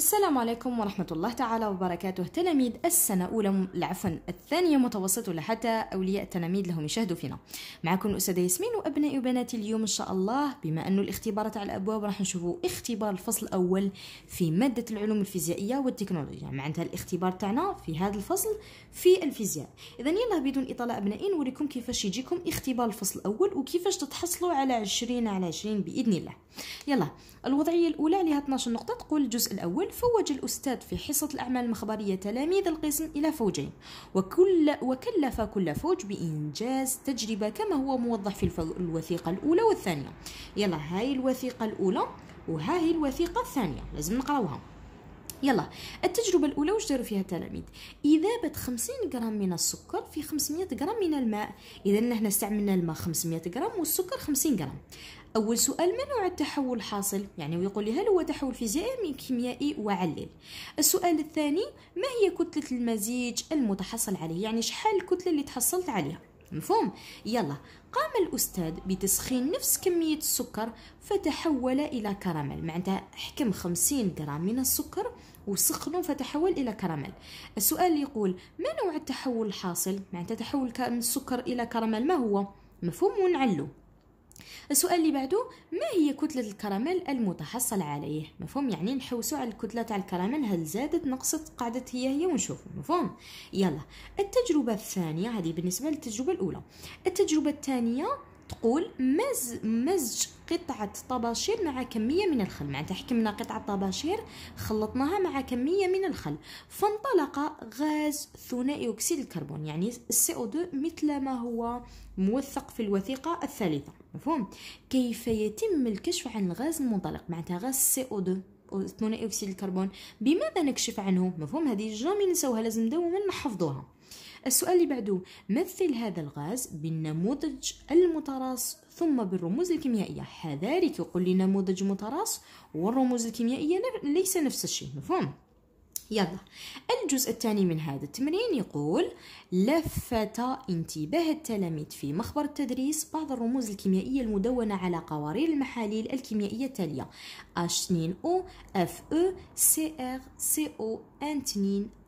السلام عليكم ورحمة الله تعالى وبركاته تلاميذ السنة أولى العفوا الثانية متوسط ولا حتى أولياء التلاميذ لهم يشاهدوا فينا معكم الأستاذة ياسمين وأبنائي وبناتي اليوم إن شاء الله بما أن الاختبارات على الأبواب راح نشوفوا اختبار الفصل الأول في مادة العلوم الفيزيائية والتكنولوجيا معناتها الاختبار تاعنا في هذا الفصل في الفيزياء إذا يلا بدون إطالة أبنائي نوريكم كيفاش يجيكم اختبار الفصل الأول وكيفاش تتحصلوا على 20 على 20 بإذن الله يلا الوضعية الأولى عليها 12 نقطة تقول الجزء الأول فوج الأستاذ في حصة الأعمال المخبرية تلاميذ القسم إلى فوجين وكل وكلف كل فوج بإنجاز تجربة كما هو موضح في الوثيقة الأولى والثانية يلا هاي الوثيقة الأولى وهاي الوثيقة الثانية لازم نقراوها يلا التجربة الأولى واش داروا فيها التلاميذ إذابة 50 غرام من السكر في 500 غرام من الماء إذا هنا استعملنا الماء 500 غرام والسكر 50 غرام أول سؤال ما نوع التحول الحاصل؟ يعني ويقول لي هل هو تحول فيزيائي من كيميائي وعلل السؤال الثاني ما هي كتلة المزيج المتحصل عليه؟ يعني شحال الكتلة اللي تحصلت عليها؟ مفهوم؟ يلا قام الأستاذ بتسخين نفس كمية السكر فتحول إلى كراميل معناتها حكم 50 غرام من السكر وسخنه فتحول إلى كراميل السؤال يقول ما نوع التحول الحاصل؟ معناتها تحول من السكر إلى كراميل ما هو؟ مفهوم ونعلو السؤال اللي بعده ما هي كتلة الكراميل المتحصل عليه مفهوم يعني نحوسوا على الكتلة تاع الكراميل هل زادت نقصت قعدت هي هي ونشوفوا مفهوم يلا التجربة الثانية هذه بالنسبة للتجربة الأولى التجربة الثانية تقول مز مزج قطعة طباشير مع كمية من الخل معناتها حكمنا قطعة طباشير خلطناها مع كمية من الخل فانطلق غاز ثنائي أكسيد الكربون يعني CO2 مثل ما هو موثق في الوثيقة الثالثة مفهوم كيف يتم الكشف عن الغاز المنطلق معناتها غاز CO2 ثنائي أكسيد الكربون بماذا نكشف عنه مفهوم هذه جامي نسوها لازم دوما نحفظوها السؤال اللي بعده مثل هذا الغاز بالنموذج المتراص ثم بالرموز الكيميائية حذاري يقول لي نموذج متراص والرموز الكيميائية ليس نفس الشيء مفهوم يلا الجزء الثاني من هذا التمرين يقول لفت انتباه التلاميذ في مخبر التدريس بعض الرموز الكيميائية المدونة على قوارير المحاليل الكيميائية التالية H2O, FE, CR, CO, N2,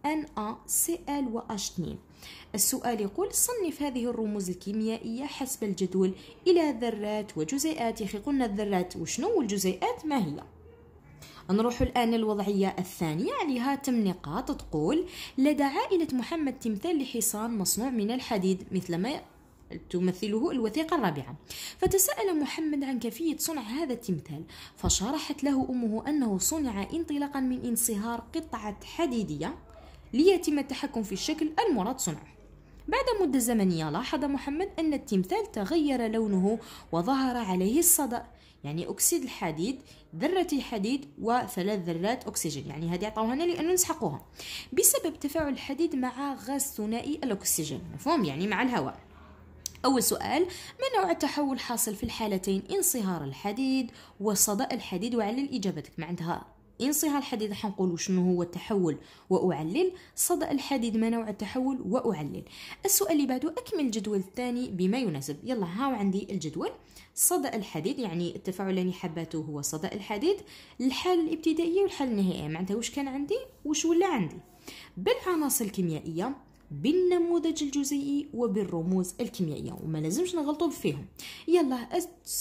NA, CL و H2 السؤال يقول صنف هذه الرموز الكيميائية حسب الجدول إلى ذرات وجزيئات يا أخي قلنا الذرات وشنو الجزيئات ما هي نروح الآن للوضعية الثانية عليها تم نقاط تقول لدى عائلة محمد تمثال لحصان مصنوع من الحديد مثل ما تمثله الوثيقة الرابعة فتساءل محمد عن كيفية صنع هذا التمثال فشرحت له أمه أنه صنع انطلاقا من انصهار قطعة حديدية ليتم التحكم في الشكل المراد صنعه بعد مدة زمنية لاحظ محمد أن التمثال تغير لونه وظهر عليه الصدأ يعني أكسيد الحديد ذرة الحديد وثلاث ذرات أكسجين يعني هذه عطاوها لنا لأنه نسحقوها بسبب تفاعل الحديد مع غاز ثنائي الأكسجين مفهوم يعني مع الهواء أول سؤال ما نوع التحول حاصل في الحالتين انصهار الحديد وصدأ الحديد وعلى الاجابه معناتها انصهار الحديد حنقول شنو هو التحول واعلل صدأ الحديد ما نوع التحول واعلل السؤال اللي بعده اكمل الجدول الثاني بما يناسب يلا هاو عندي الجدول صدأ الحديد يعني التفاعل اللي حباته هو صدأ الحديد الحالة الابتدائية والحالة النهائية معناتها واش كان عندي واش ولا عندي بالعناصر الكيميائية بالنموذج الجزيئي وبالرموز الكيميائية وما لازمش نغلطوا فيهم يلا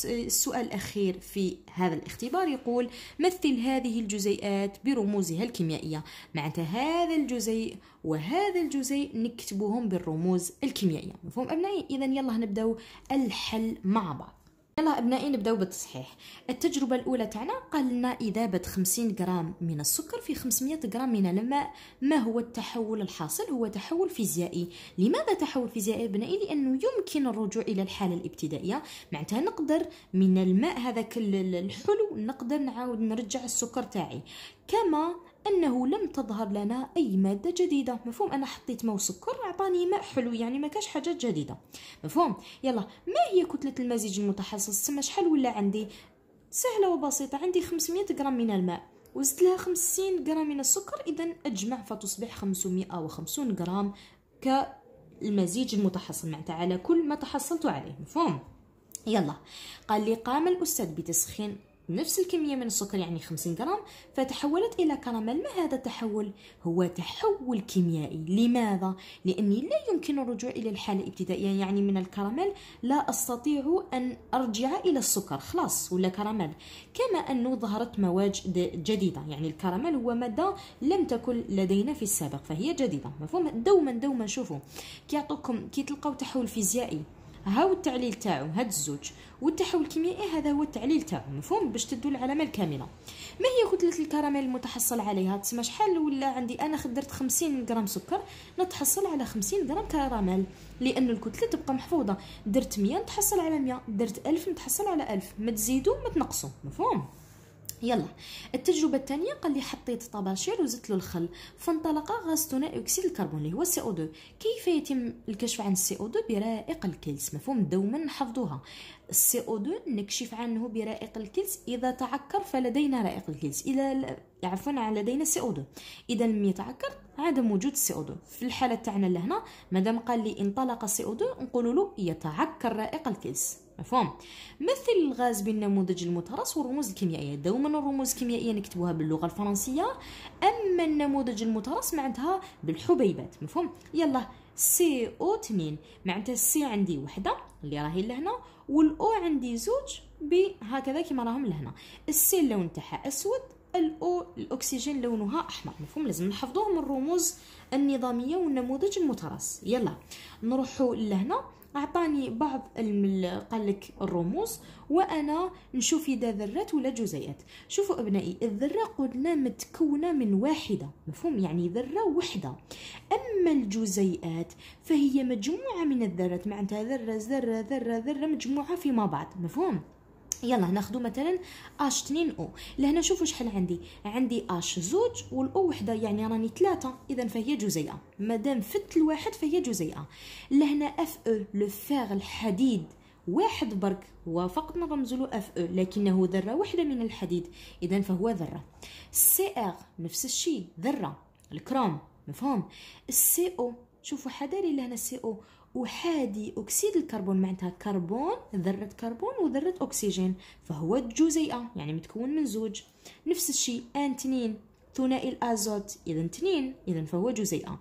السؤال الأخير في هذا الاختبار يقول مثل هذه الجزيئات برموزها الكيميائية معناتها هذا الجزيء وهذا الجزيء نكتبوهم بالرموز الكيميائية مفهوم أبنائي إذا يلا نبداو الحل مع بعض يلا ابنائي نبداو بالتصحيح التجربه الاولى تاعنا قال لنا اذابه 50 غرام من السكر في 500 غرام من الماء ما هو التحول الحاصل هو تحول فيزيائي لماذا تحول فيزيائي ابنائي لانه يمكن الرجوع الى الحاله الابتدائيه معناتها نقدر من الماء هذاك الحلو نقدر نعاود نرجع السكر تاعي كما انه لم تظهر لنا اي ماده جديده مفهوم انا حطيت ماء وسكر اعطاني ماء حلو يعني ما كاش حاجات جديده مفهوم يلا ما هي كتله المزيج المتحصص تما شحال ولا عندي سهله وبسيطه عندي 500 غرام من الماء وزدت لها 50 غرام من السكر اذا اجمع فتصبح 550 غرام كالمزيج المتحصل معناتها على كل ما تحصلت عليه مفهوم يلا قال لي قام الاستاذ بتسخين نفس الكمية من السكر يعني 50 غرام فتحولت إلى كراميل ما هذا التحول هو تحول كيميائي لماذا؟ لأني لا يمكن الرجوع إلى الحالة الابتدائية يعني من الكراميل لا أستطيع أن أرجع إلى السكر خلاص ولا كراميل كما أنه ظهرت مواد جديدة يعني الكراميل هو مادة لم تكن لدينا في السابق فهي جديدة مفهوم دوما دوما شوفوا كيعطوكم كي تلقوا تحول فيزيائي ها هو التعليل تاعو هاد الزوج والتحول الكيميائي هذا هو التعليل تاعو مفهوم باش تدو العلامه الكامله ما هي كتله الكراميل المتحصل عليها تسمى شحال ولا عندي انا خدرت 50 غرام سكر نتحصل على 50 غرام كراميل لان الكتله تبقى محفوظه درت 100 نتحصل على 100 درت 1000 نتحصل على 1000 ما تزيدوا ما تنقصوا مفهوم يلا التجربة الثانية قال لي حطيت طباشير وزدت له الخل فانطلق غاز ثنائي أكسيد الكربون اللي هو سي او 2 كيف يتم الكشف عن السي او 2 برائق الكلس مفهوم دوما نحفظوها السي او 2 نكشف عنه برائق الكلس إذا تعكر فلدينا رائق الكلس إذا عفوا لدينا سي او 2 إذا لم يتعكر عدم وجود سي او 2 في الحالة تاعنا لهنا مادام قال لي انطلق سي او 2 نقول له يتعكر رائق الكلس مفهوم مثل الغاز بالنموذج المترس والرموز الكيميائيه دوما الرموز الكيميائيه نكتبوها باللغه الفرنسيه اما النموذج المترس معناتها بالحبيبات مفهوم يلا سي او 2 معناتها السي عندي وحده اللي راهي لهنا والاو عندي زوج بهكذا كيما راهم لهنا السي اللون تاعها اسود الاو الاكسجين لونها احمر مفهوم لازم نحفظوهم الرموز النظاميه والنموذج المترس يلا نروحوا لهنا اعطاني بعض قال لك الرموز وانا نشوف اذا ذرات ولا جزيئات شوفوا ابنائي الذره قلنا متكونه من واحده مفهوم يعني ذره وحده اما الجزيئات فهي مجموعه من الذرات معناتها ذره ذره ذره ذره مجموعه فيما بعض مفهوم يلا ناخدو ناخذ مثلا اش 2 او لهنا شوفوا شحال عندي عندي اش زوج والاو وحده يعني راني ثلاثه اذا فهي جزيئه مادام فت الواحد فهي جزيئه لهنا اف او e، لو فيغ الحديد واحد برك وفقط نرمز له اف او e، لكنه ذره واحده من الحديد اذا فهو ذره سي ار نفس الشيء ذره الكروم مفهوم السي او شوفوا حذاري لهنا السي او أحادي أكسيد الكربون معناتها كربون ذرة كربون وذرة أكسجين فهو جزيئة يعني متكون من زوج نفس الشيء أن تنين ثنائي الأزوت إذا تنين إذا فهو جزيئة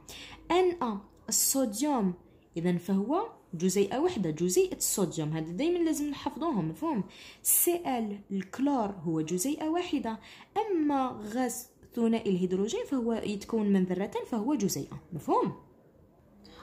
أن أ الصوديوم إذا فهو جزيئة وحده جزيئة الصوديوم هذا دايما لازم نحفظوهم مفهوم سي ال الكلور هو جزيئة واحدة أما غاز ثنائي الهيدروجين فهو يتكون من ذرتين فهو جزيئة مفهوم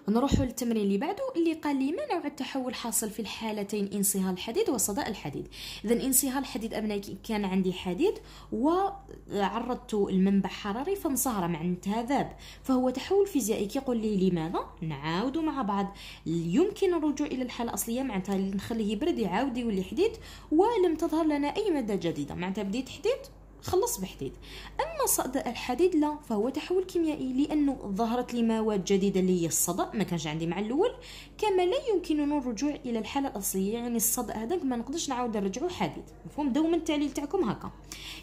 نروحوا للتمرين اللي بعده اللي قال لي نوع التحول حاصل في الحالتين انصهال الحديد وصداء الحديد اذا انصهال الحديد ابنائي كان عندي حديد وعرضت المنبع حراري فانصهر مع ذاب فهو تحول فيزيائي يقول لي لماذا نعاود مع بعض يمكن الرجوع الى الحاله الاصليه معناتها نخليه يبرد يعاود يولي حديد ولم تظهر لنا اي ماده جديده معناتها بديت حديد خلص بحديد اما صدا الحديد لا فهو تحول كيميائي لانه ظهرت لي مواد جديده اللي هي الصدا ما كانش عندي مع الاول كما لا يمكننا الرجوع الى الحاله الاصليه يعني الصدا هذاك ما نقدرش نعاود نرجعو حديد مفهوم دوما التعليل تاعكم هكا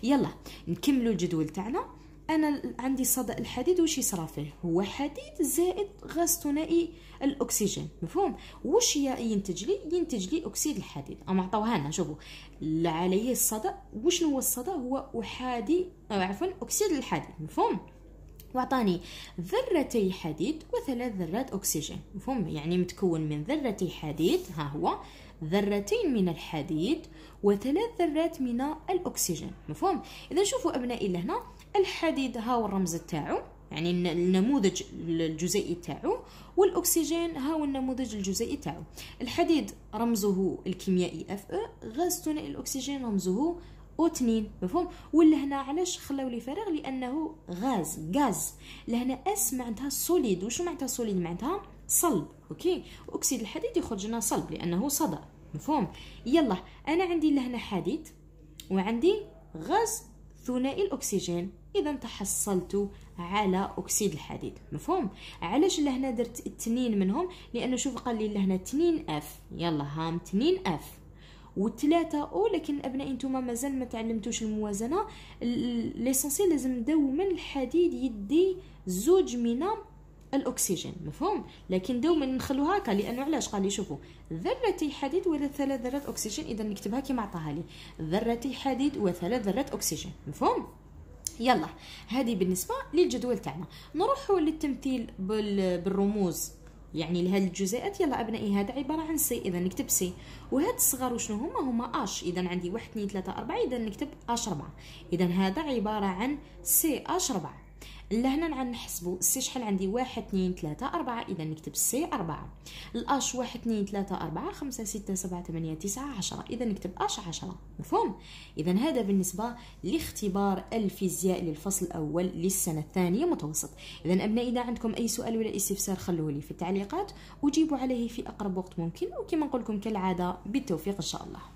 يلا نكملوا الجدول تاعنا انا عندي صدأ الحديد وش يصرى فيه هو حديد زائد غاز ثنائي الاكسجين مفهوم وش ينتج لي ينتج لي اكسيد الحديد اما عطاوها لنا شوفوا عليه الصدأ واش هو الصدأ هو احادي آه، عفوا اكسيد الحديد مفهوم وعطاني ذرتي حديد وثلاث ذرات اكسجين مفهوم يعني متكون من ذرتي حديد ها هو ذرتين من الحديد وثلاث ذرات من الاكسجين مفهوم اذا شوفوا ابنائي لهنا الحديد هاو الرمز تاعو يعني النموذج الجزيئي تاعو والاكسجين هاو النموذج الجزيئي تاعو الحديد رمزه الكيميائي اف او غاز ثنائي الاكسجين رمزه او 2 مفهوم ولا هنا علاش خلاو لي فراغ لانه غاز غاز لهنا اس معناتها سوليد وشو معناتها سوليد معناتها صلب اوكي اكسيد الحديد يخرج لنا صلب لانه صدى مفهوم يلا انا عندي لهنا حديد وعندي غاز ثنائي الاكسجين اذا تحصلت على اكسيد الحديد مفهوم علاش لهنا درت التنين منهم لانه شوف قال لي لهنا تنين اف يلا هام تنين اف وثلاثة او لكن ابنائي نتوما مازال ما تعلمتوش الموازنه ليسونسيال لازم دوما الحديد يدي زوج من الاكسجين مفهوم لكن دوما نخلوها هكا لانه علاش قال لي شوفوا ذرتي حديد وثلاث ذرات اكسجين اذا نكتبها كما عطاها لي ذرتي حديد وثلاث ذرات اكسجين مفهوم يلا هذه بالنسبه للجدول تاعنا نروحوا للتمثيل بالرموز يعني لهاد الجزيئات يلا ابنائي هذا عباره عن سي اذا نكتب سي وهاد الصغار وشنو هما هما اش اذا عندي واحد اثنين ثلاثة أربعة اذا نكتب اش 4 اذا هذا عباره عن سي اش 4 لهنا نحسبو سي شحال عندي واحد اثنين ثلاثة أربعة إذا نكتب سي أربعة الأش واحد اثنين ثلاثة أربعة خمسة ستة سبعة ثمانية تسعة عشرة إذا نكتب أش عشرة مفهوم إذا هذا بالنسبة لاختبار الفيزياء للفصل الأول للسنة الثانية متوسط إذا أبنائي إذا عندكم أي سؤال ولا استفسار خلوه لي في التعليقات أجيبوا عليه في أقرب وقت ممكن وكما نقول لكم كالعادة بالتوفيق إن شاء الله